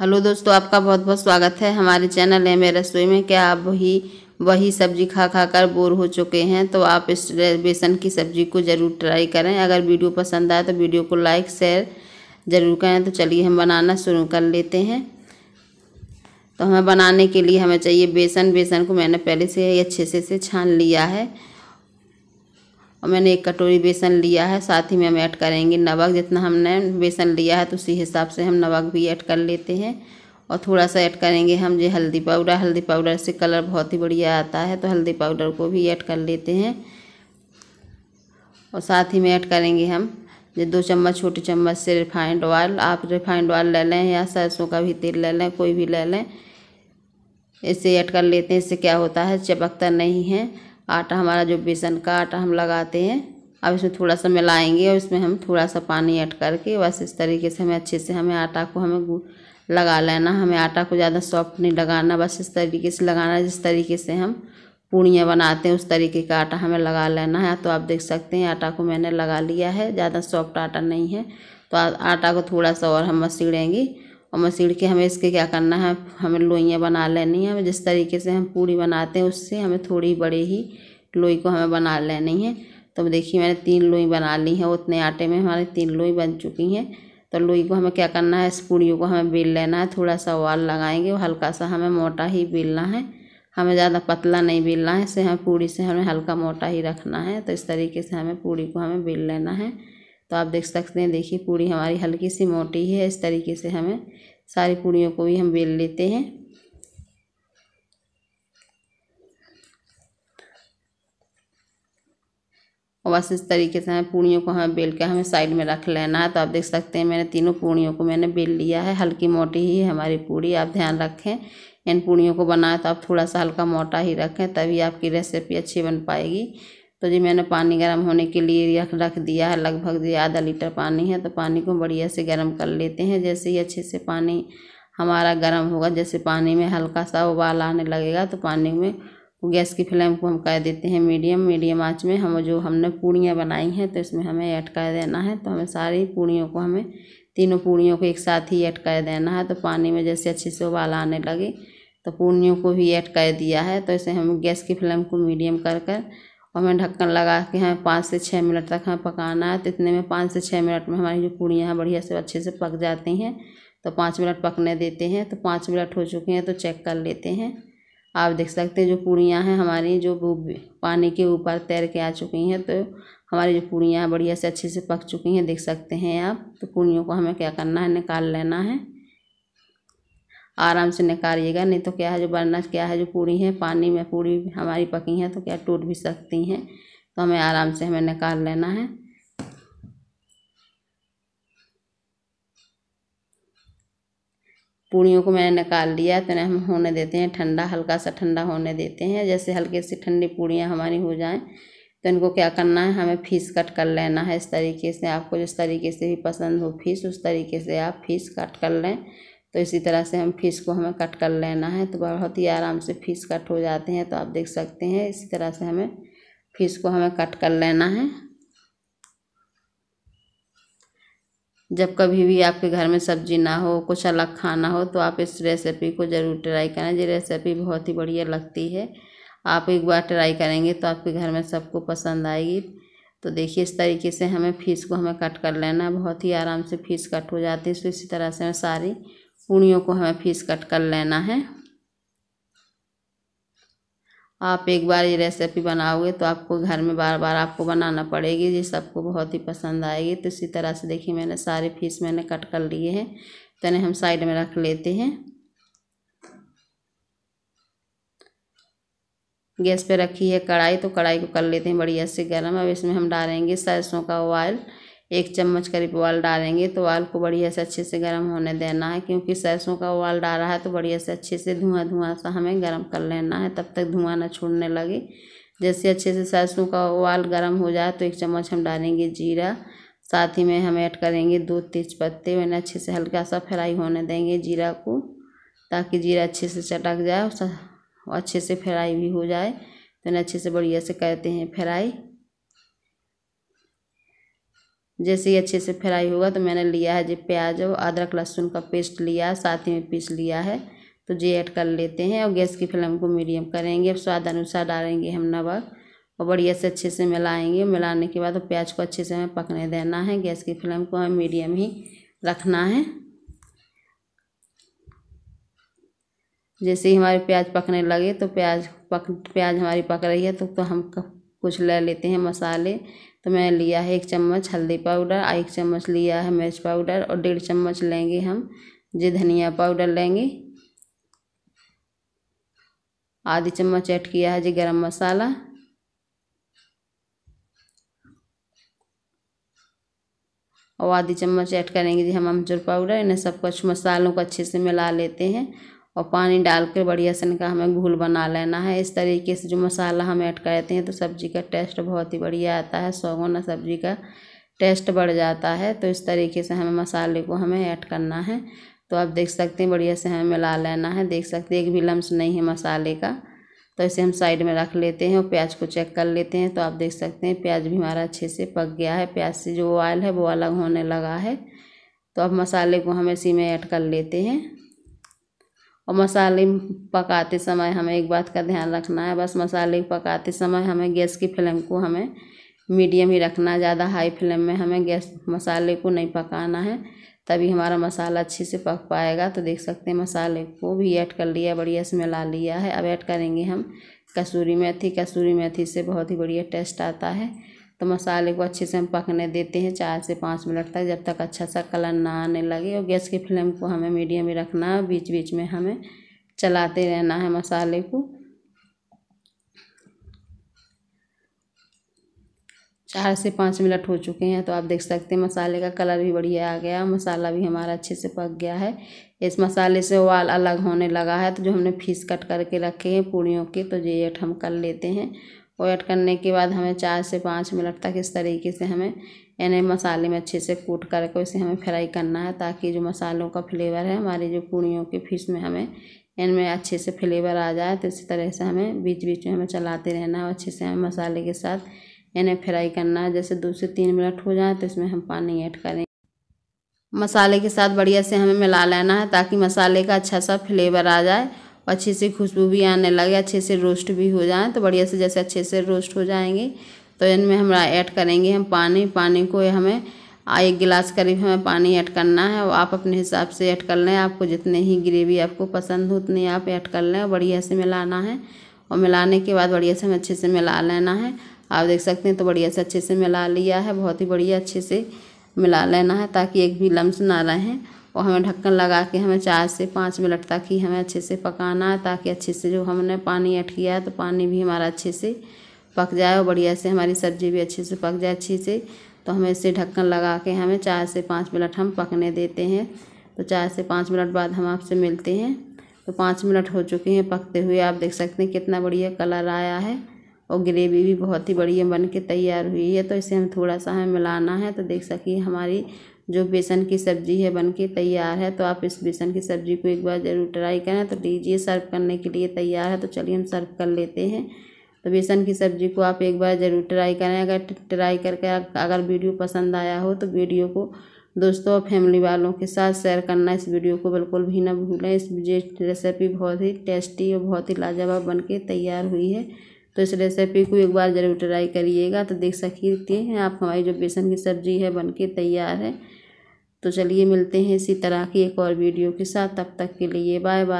hello दोस्तों आपका बहुत बहुत स्वागत है हमारे चैनल है मेरे रसोई में क्या आप वही वही सब्जी खा खा कर बोर हो चुके हैं तो आप इस बेसन की सब्जी को ज़रूर ट्राई करें अगर वीडियो पसंद आए तो वीडियो को लाइक शेयर ज़रूर करें तो चलिए हम बनाना शुरू कर लेते हैं तो हमें बनाने के लिए हमें चाहिए बेसन बेसन को मैंने पहले से अच्छे से से छान लिया है और मैंने एक कटोरी बेसन लिया है साथ ही में हम ऐड करेंगे नमक जितना हमने बेसन लिया है तो उसी हिसाब से हम नमक भी ऐड कर लेते हैं और थोड़ा सा ऐड करेंगे हम जो हल्दी पाउडर हल्दी पाउडर से कलर बहुत ही बढ़िया आता है तो हल्दी पाउडर को भी ऐड कर लेते हैं और साथ ही में ऐड करेंगे हम जो दो चम्मच छोटे चम्मच से रिफाइंड ऑयल आप रिफाइंड ऑयल ले लें या सरसों का भी तेल ले लें कोई भी ले लें इसे ऐड कर लेते हैं इससे क्या होता है चपकता नहीं है आटा हमारा जो बेसन का आटा हम लगाते हैं अब इसमें थोड़ा सा मिलाएंगे और इसमें हम थोड़ा सा पानी ऐड करके बस इस तरीके से हमें अच्छे से हमें आटा को हमें लगा लेना हमें आटा को ज़्यादा सॉफ्ट नहीं लगाना बस इस तरीके से लगाना जिस तरीके से हम पूड़ियाँ बनाते हैं उस तरीके का आटा हमें लगा लेना है तो आप देख सकते हैं आटा को मैंने लगा लिया है ज़्यादा सॉफ्ट आटा नहीं है तो आटा को थोड़ा सा और हम मसीड़ेंगे और मसीड़ के हमें इसके क्या करना है हमें लोइयाँ बना लेनी है हमें जिस तरीके से हम पूड़ी बनाते हैं उससे हमें थोड़ी बड़ी ही लोई को हमें बना लेनी है तो देखिए मैंने तीन लोई बना ली है उतने आटे में हमारी तीन लोई बन चुकी हैं तो लोई को हमें क्या करना है इस पूड़ियों को हमें बेल लेना है थोड़ा सा उबाल लगाएंगे और हल्का सा हमें मोटा ही बेलना है हमें ज़्यादा पतला नहीं बेलना है इसे हमें पूड़ी से हमें हल्का मोटा ही रखना है तो इस तरीके से हमें पूड़ी को हमें बेल लेना है तो आप देख सकते हैं देखिए पूड़ी हमारी हल्की सी मोटी है इस तरीके से हमें सारी पूड़ियों को भी हम बेल लेते हैं और बस इस तरीके से हमें पूड़ियों को हमें बेल के हमें साइड में रख लेना है तो आप देख सकते हैं मैंने तीनों पूड़ियों को मैंने बेल लिया है हल्की मोटी ही हमारी पूड़ी आप ध्यान रखें इन पूड़ियों को बनाए तो आप थोड़ा सा हल्का मोटा ही रखें तभी आपकी रेसिपी अच्छी बन पाएगी तो जी मैंने पानी गर्म होने के लिए रख रख दिया है लगभग जी आधा लीटर पानी है तो पानी को बढ़िया से गर्म कर लेते हैं जैसे ही अच्छे से पानी हमारा गर्म होगा जैसे पानी में हल्का सा उबाल आने लगेगा तो पानी में गैस की फ्लेम को हम कर देते हैं मीडियम मीडियम आँच में हम जो हमने पूड़ियाँ बनाई हैं तो इसमें हमें ऐड कर देना है तो हमें सारी पूड़ियों को हमें तीनों पूड़ियों को एक साथ ही ऐड कर देना है तो पानी में जैसे अच्छे से उबाल आने लगे तो पूड़ियों को भी ऐड कर दिया है तो इसे हम गैस की फ्लेम को मीडियम कर कर हमें ढक्कन लगा के हमें पाँच से छः मिनट तक हमें पकाना है तो इतने में पाँच से छः मिनट में हमारी जो पूड़ियाँ हैं बढ़िया से अच्छे से पक जाती हैं तो पाँच मिनट पकने देते हैं तो पाँच मिनट हो चुके हैं तो चेक कर लेते हैं आप देख सकते हैं जो पूड़ियाँ हैं हमारी जो पानी के ऊपर तैर के आ चुकी हैं तो हमारी जो पूड़ियाँ बढ़िया से अच्छे से पक चुकी हैं देख सकते हैं आप तो पूड़ियों को हमें क्या करना है निकाल लेना है आराम से निकालिएगा नहीं तो क्या है जो बनना क्या है जो पूड़ी है पानी में पूड़ी हमारी पकी है तो क्या टूट भी सकती हैं तो हमें आराम से हमें निकाल लेना है पूड़ियों को मैंने निकाल लिया तो हम होने देते हैं ठंडा हल्का सा ठंडा होने देते हैं जैसे हल्के से ठंडी पूड़ियाँ हमारी हो जाएं तो इनको क्या करना है हमें फीस कट कर लेना है इस तरीके से आपको जिस तरीके से भी पसंद हो फीस उस तरीके से आप फीस कट कर लें तो इसी तरह से हम फिश को हमें कट कर लेना है तो बहुत ही आराम से फिश कट हो जाते हैं तो आप देख सकते हैं इसी तरह से हमें फिश को हमें कट कर लेना है जब कभी भी आपके घर में सब्जी ना हो कुछ अलग खाना हो तो आप इस रेसिपी को ज़रूर ट्राई करें ये रेसिपी बहुत ही बढ़िया लगती है आप एक बार ट्राई करेंगे तो आपके घर में सबको पसंद आएगी तो देखिए इस तरीके से हमें फीस को हमें कट कर लेना बहुत ही आराम से फीस कट हो जाती है तो इसी तरह से हमें सारी पूड़ियों को हमें फीस कट कर लेना है आप एक बार ये रेसिपी बनाओगे तो आपको घर में बार बार आपको बनाना पड़ेगी ये सबको बहुत ही पसंद आएगी तो इसी तरह से देखिए मैंने सारे फीस मैंने कट कर लिए हैं तो इन्हें हम साइड में रख लेते हैं गैस पे रखी है कढ़ाई तो कढ़ाई को कर लेते हैं बढ़िया से गर्म अब इसमें हम डालेंगे सरसों का ऑयल एक चम्मच करीब उबाल डालेंगे तो वाल को बढ़िया से अच्छे से गर्म होने देना है क्योंकि सरसों का उबाल डाल रहा है तो बढ़िया से अच्छे से धुआं धुआं सा हमें गर्म कर लेना है तब तक धुआं ना छोड़ने लगे जैसे अच्छे से सरसों का उबाल गर्म हो जाए तो एक चम्मच हम डालेंगे जीरा साथ ही में हम ऐड करेंगे दो तेज पत्ते मैंने अच्छे से हल्का सा फ्राई होने देंगे जीरा को ताकि जीरा अच्छे से चटक जाए और अच्छे से फ्राई भी हो जाए तो अच्छे से बढ़िया से करते हैं फ्राई जैसे ही अच्छे से फ्राई होगा तो मैंने लिया है जो प्याज और अदरक लहसुन का पेस्ट लिया साथ ही में पीस लिया है तो जे ऐड कर लेते हैं और गैस की फ्लेम को मीडियम करेंगे अब स्वाद अनुसार डालेंगे हम नमक और बढ़िया से अच्छे से मिलाएंगे मिलाने के बाद प्याज को अच्छे से हमें पकने देना है गैस की फ्लेम को हमें मीडियम ही रखना है जैसे ही हमारे प्याज पकने लगे तो प्याज पक प्याज हमारी पक रही है तो, तो हम कुछ ले लेते हैं मसाले तो मैं लिया है एक चम्मच हल्दी पाउडर और एक चम्मच लिया है मिर्च पाउडर और डेढ़ चम्मच लेंगे हम जे धनिया पाउडर लेंगे आधी चम्मच ऐड किया है जी गरम मसाला और आधी चम्मच ऐड करेंगे जी हम अमचूर पाउडर इन्हें सब कुछ मसालों को अच्छे से मिला लेते हैं और पानी डालकर बढ़िया से इनका हमें घोल बना लेना है इस तरीके से जो मसाला हम ऐड करते हैं तो सब्ज़ी का टेस्ट बहुत ही बढ़िया आता है गुना सब्ज़ी का टेस्ट बढ़ जाता है तो इस तरीके से हमें मसाले को हमें ऐड करना है तो आप देख सकते हैं बढ़िया से हमें मिला लेना है देख सकते हैं एक भी लम्स नहीं है मसाले का तो इसे हम साइड में रख लेते हैं और प्याज को चेक कर लेते हैं तो आप देख सकते हैं प्याज भी हमारा अच्छे से पक गया है प्याज से जो ऑयल है वो अलग होने लगा है तो अब मसाले को हम इसी में ऐड कर लेते हैं और मसाले पकाते समय हमें एक बात का ध्यान रखना है बस मसाले पकाते समय हमें गैस की फ्लेम को हमें मीडियम ही रखना है ज़्यादा हाई फ्लेम में हमें गैस मसाले को नहीं पकाना है तभी हमारा मसाला अच्छे से पक पाएगा तो देख सकते हैं मसाले को भी ऐड कर लिया बढ़िया से मिला लिया है अब ऐड करेंगे हम कसूरी मेथी कसूरी मेथी से बहुत ही बढ़िया टेस्ट आता है तो मसाले को अच्छे से हम पकने देते हैं चार से पाँच मिनट तक जब तक अच्छा सा कलर ना आने लगे और गैस की फ्लेम को हमें मीडियम में रखना है बीच बीच में हमें चलाते रहना है मसाले को चार से पाँच मिनट हो चुके हैं तो आप देख सकते हैं मसाले का कलर भी बढ़िया आ गया मसाला भी हमारा अच्छे से पक गया है इस मसाले से वाल अलग होने लगा है तो जो हमने फीस कट करके रखे हैं पूड़ियों के तो ये हम कर लेते हैं ऐड करने के बाद हमें चार से पाँच मिनट तक इस तरीके से हमें यानी मसाले में अच्छे से कूट करके इसे हमें फ्राई करना है ताकि जो मसालों का फ्लेवर है हमारी जो पूड़ियों के फिश में हमें इनमें अच्छे से फ्लेवर आ जाए तो इसी तरह से हमें बीच बीच में हमें चलाते रहना है अच्छे से हमें मसाले के साथ इन्हें फ्राई करना है जैसे दो से तीन मिनट हो जाए तो इसमें हम पानी ऐड करें मसाले के साथ बढ़िया से हमें मिला लेना है ताकि मसाले का अच्छा सा फ्लेवर आ जाए अच्छे से खुशबू भी आने लगे अच्छे से रोस्ट भी हो जाए तो बढ़िया से जैसे अच्छे से रोस्ट हो जाएंगे तो इनमें हम ऐड करेंगे हम पानी पानी को हमें एक गिलास करीब हमें पानी ऐड करना है और आप अपने हिसाब से ऐड कर लें आपको जितने ही ग्रेवी आपको पसंद हो उतनी आप ऐड कर लें और बढ़िया से मिलाना है और मिलाने के बाद बढ़िया से हमें अच्छे से मिला लेना है आप देख सकते हैं तो बढ़िया से अच्छे से मिला लिया है बहुत ही बढ़िया अच्छे से मिला लेना है ताकि एक भी लम्स ना रहें और हमें ढक्कन लगा के हमें चार से पाँच मिनट तक ही हमें अच्छे से पकाना है ताकि अच्छे से जो हमने पानी ऐड किया है तो पानी भी हमारा अच्छे से पक जाए और बढ़िया से हमारी सब्ज़ी भी अच्छे से पक जाए अच्छे से तो हमें इसे ढक्कन लगा के हमें चार से पाँच मिनट हम पकने देते हैं तो चार से पाँच मिनट बाद हम आपसे मिलते हैं तो पाँच मिनट हो चुके हैं पकते हुए आप देख सकते हैं कितना बढ़िया कलर आया है और ग्रेवी भी बहुत ही बढ़िया बन के तैयार हुई है तो इसे हम थोड़ा सा हमें मिलाना है तो देख सकिए हमारी जो बेसन की सब्ज़ी है बनके तैयार है तो आप इस बेसन की सब्ज़ी को एक बार ज़रूर ट्राई करें तो लीजिए सर्व करने के लिए तैयार है तो चलिए हम सर्व कर लेते हैं तो बेसन की सब्ज़ी को आप एक बार ज़रूर ट्राई करें अगर ट्राई करके अगर वीडियो पसंद आया हो तो वीडियो को दोस्तों और फैमिली वालों के साथ शेयर करना इस वीडियो को बिल्कुल भी ना भूलें इस रेसिपी बहुत ही टेस्टी और बहुत ही लाजवाब बन के तैयार हुई है तो इस रेसिपी को एक बार ज़रूर ट्राई करिएगा तो देख सकते हैं आप हमारी जो बेसन की सब्ज़ी है बन के तैयार है तो चलिए मिलते हैं इसी तरह की एक और वीडियो के साथ तब तक के लिए बाय बाय